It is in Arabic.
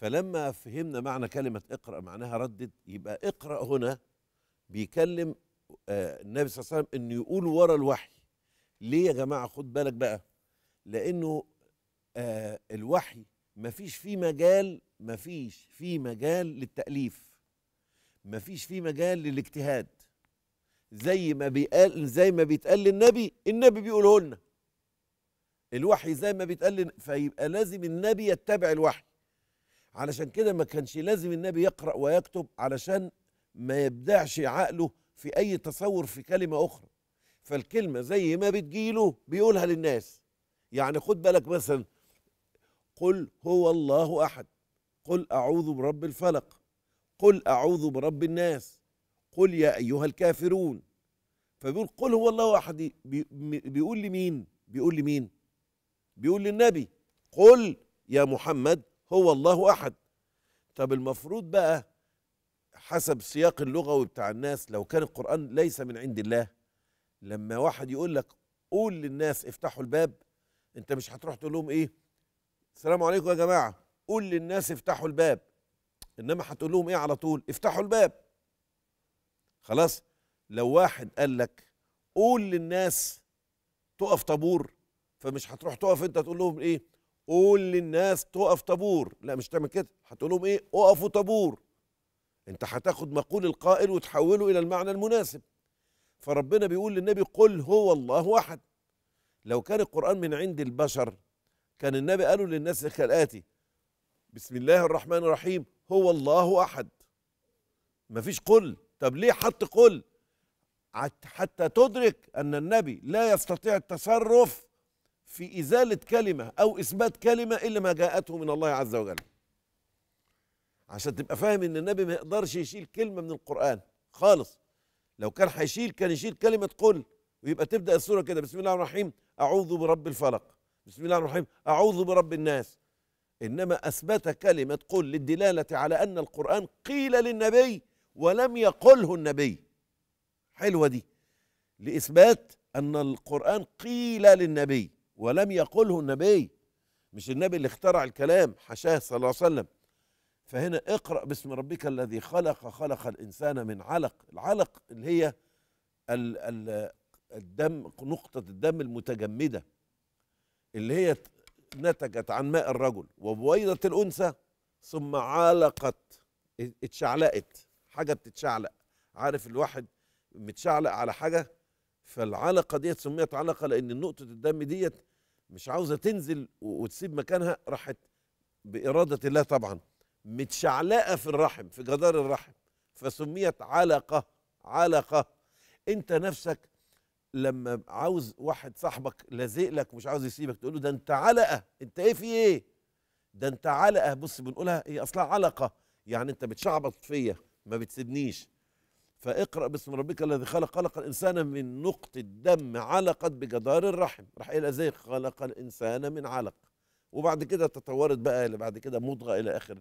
فلما فهمنا معنى كلمة اقرأ معناها ردد يبقى اقرأ هنا بيكلم آه، النبي صلى الله عليه وسلم انه يقول ورا الوحي ليه يا جماعة خد بالك بقى لأنه آه، الوحي مفيش فيه مجال مفيش فيه مجال للتأليف مفيش فيه مجال للاجتهاد زي ما بيقال زي ما بيتقال للنبي النبي بيقوله لنا الوحي زي ما بيتقال فيبقى لازم النبي يتبع الوحي علشان كده ما كانش لازم النبي يقرأ ويكتب علشان ما يبدعش عقله في أي تصور في كلمة أخرى فالكلمة زي ما بتجيله بيقولها للناس يعني خد بالك مثلا قل هو الله أحد قل أعوذ برب الفلق قل أعوذ برب الناس قل يا أيها الكافرون فبيقول قل هو الله أحد بيقول لمين بيقول لمين بيقول للنبي قل يا محمد هو الله احد طب المفروض بقى حسب السياق اللغوي بتاع الناس لو كان القران ليس من عند الله لما واحد يقول لك قول للناس افتحوا الباب انت مش هتروح تقول لهم ايه السلام عليكم يا جماعه قول للناس افتحوا الباب انما هتقول لهم ايه على طول افتحوا الباب خلاص لو واحد قال لك قول للناس تقف طابور فمش هتروح تقف انت تقول لهم ايه قول للناس تقف طابور لا مش تعمل كده هتقول لهم ايه اقفوا طابور انت هتاخد مقول القائل وتحوله الى المعنى المناسب فربنا بيقول للنبي قل هو الله احد لو كان القران من عند البشر كان النبي قالوا للناس كالاتي بسم الله الرحمن الرحيم هو الله احد مفيش قل طب ليه حط قل حتى تدرك ان النبي لا يستطيع التصرف في إزالة كلمة أو إثبات كلمة إلا ما جاءته من الله عز وجل عشان تبقى فاهم إن النبي ما يقدرش يشيل كلمة من القرآن خالص لو كان هيشيل كان يشيل كلمة قل ويبقى تبدأ السورة كده بسم الله الرحيم أعوذ برب الفلق بسم الله الرحيم أعوذ برب الناس إنما أثبت كلمة قل للدلالة على أن القرآن قيل للنبي ولم يقله النبي حلوة دي لإثبات أن القرآن قيل للنبي ولم يقله النبي مش النبي اللي اخترع الكلام حاشاه صلى الله عليه وسلم فهنا اقرأ باسم ربك الذي خلق خلق الإنسان من علق العلق اللي هي ال ال الدم نقطة الدم المتجمدة اللي هي نتجت عن ماء الرجل وبويضة الأنثى ثم علقت اتشعلقت حاجة بتتشعلق عارف الواحد متشعلق على حاجة فالعلقة ديت سميت علقة لأن نقطة الدم ديت مش عاوزه تنزل وتسيب مكانها راحت باراده الله طبعا متشعلقه في الرحم في جدار الرحم فسميت علقه علقه انت نفسك لما عاوز واحد صاحبك لازق لك مش عاوز يسيبك تقول له ده انت علقه انت ايه في ايه ده انت علقه بص بنقولها هي اصلها علقه يعني انت بتشعبط فيا ما بتسيبنيش فاقرأ باسم ربك الذي خلق خلق الإنسان من نقطة دم علقت بجدار الرحم راح الى زي خلق الإنسان من علق وبعد كده تطورت بقى اللي بعد كده مضغة إلى آخر